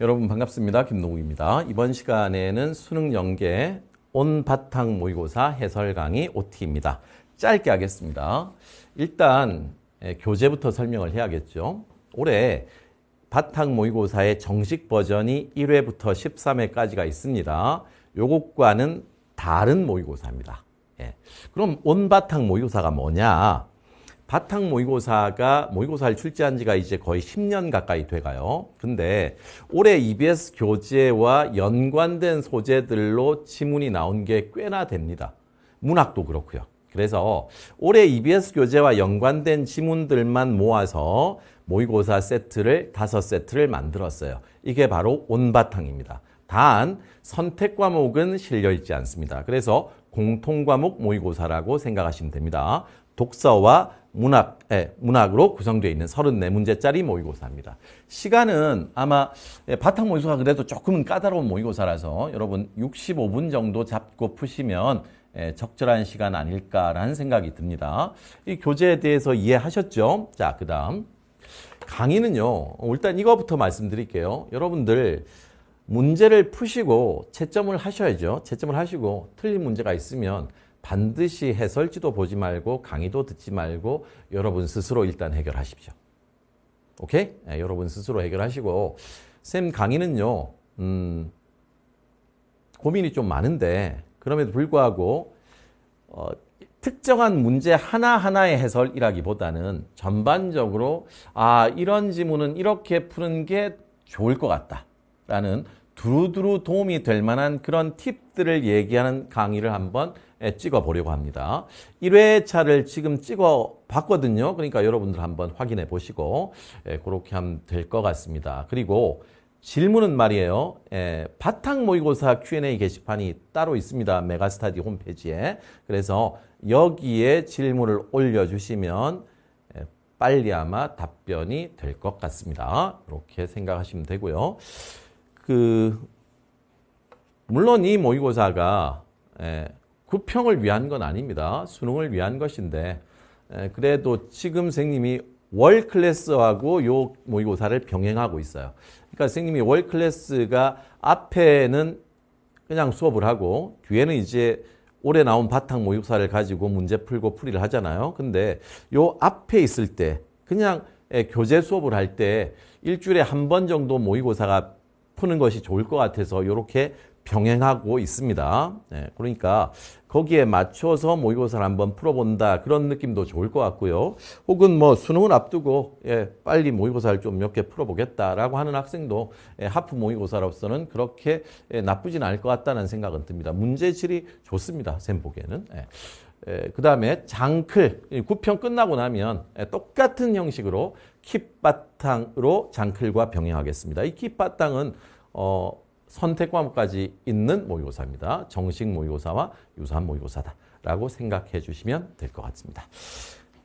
여러분 반갑습니다. 김동욱입니다 이번 시간에는 수능 연계 온 바탕 모의고사 해설 강의 OT입니다. 짧게 하겠습니다. 일단 예, 교재부터 설명을 해야겠죠. 올해 바탕 모의고사의 정식 버전이 1회부터 13회까지가 있습니다. 요것과는 다른 모의고사입니다. 예. 그럼 온 바탕 모의고사가 뭐냐? 바탕 모의고사가 모의고사를 출제한 지가 이제 거의 10년 가까이 돼가요. 근데 올해 EBS 교재와 연관된 소재들로 지문이 나온 게 꽤나 됩니다. 문학도 그렇고요. 그래서 올해 EBS 교재와 연관된 지문들만 모아서 모의고사 세트를 다섯 세트를 만들었어요. 이게 바로 온바탕입니다. 단 선택 과목은 실려 있지 않습니다. 그래서 공통 과목 모의고사라고 생각하시면 됩니다. 독서와 문학, 예, 문학으로 구성되어 있는 34문제짜리 모의고사입니다. 시간은 아마 예, 바탕 모의고사가 그래도 조금은 까다로운 모의고사라서 여러분 65분 정도 잡고 푸시면 예, 적절한 시간 아닐까라는 생각이 듭니다. 이 교재에 대해서 이해하셨죠? 자, 그 다음 강의는요. 일단 이거부터 말씀드릴게요. 여러분들 문제를 푸시고 채점을 하셔야죠. 채점을 하시고 틀린 문제가 있으면 반드시 해설지도 보지 말고 강의도 듣지 말고 여러분 스스로 일단 해결하십시오. 오케이? 네, 여러분 스스로 해결하시고 쌤 강의는요. 음, 고민이 좀 많은데 그럼에도 불구하고 어, 특정한 문제 하나하나의 해설이라기보다는 전반적으로 아 이런 지문은 이렇게 푸는 게 좋을 것 같다 라는 두루두루 도움이 될 만한 그런 팁들을 얘기하는 강의를 한번 예, 찍어 보려고 합니다. 1회차를 지금 찍어 봤거든요. 그러니까 여러분들 한번 확인해 보시고 예, 그렇게 하면 될 것 같습니다. 그리고 질문은 말이에요. 에, 예, 바탕 모의고사 Q&A 게시판이 따로 있습니다. 메가스타디 홈페이지에. 그래서 여기에 질문을 올려주시면 에, 빨리 아마 답변이 될 것 같습니다. 이렇게 생각하시면 되고요. 그 물론 이 모의고사가 예, 구평을 위한 건 아닙니다. 수능을 위한 것인데 예, 그래도 지금 선생님이 월 클래스하고 요 모의고사를 병행하고 있어요. 그러니까 선생님이 월 클래스가 앞에는 그냥 수업을 하고 뒤에는 이제 올해 나온 바탕 모의고사를 가지고 문제 풀고 풀이를 하잖아요. 근데 요 앞에 있을 때 그냥 예, 교재 수업을 할 때 일주일에 한 번 정도 모의고사가 푸는 것이 좋을 것 같아서 이렇게 병행하고 있습니다. 네, 그러니까 거기에 맞춰서 모의고사를 한번 풀어본다 그런 느낌도 좋을 것 같고요. 혹은 뭐 수능을 앞두고 예, 빨리 모의고사를 좀 몇 개 풀어보겠다라고 하는 학생도 예, 하프 모의고사로서는 그렇게 예, 나쁘진 않을 것 같다는 생각은 듭니다. 문제질이 좋습니다. 쌤 보기에는. 예. 예, 그 다음에 장클, 구평 끝나고 나면 예, 똑같은 형식으로 킵바탕으로 장클과 병행하겠습니다. 이 킵바탕은 어, 선택 과목까지 있는 모의고사입니다. 정식 모의고사와 유사한 모의고사다 라고 생각해 주시면 될 것 같습니다.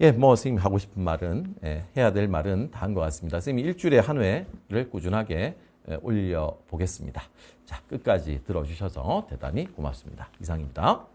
예, 뭐 선생님 이 하고 싶은 말은 예, 해야 될 말은 다 한 것 같습니다. 선생님 일주일에 한 회를 꾸준하게 예, 올려보겠습니다. 자, 끝까지 들어주셔서 대단히 고맙습니다. 이상입니다.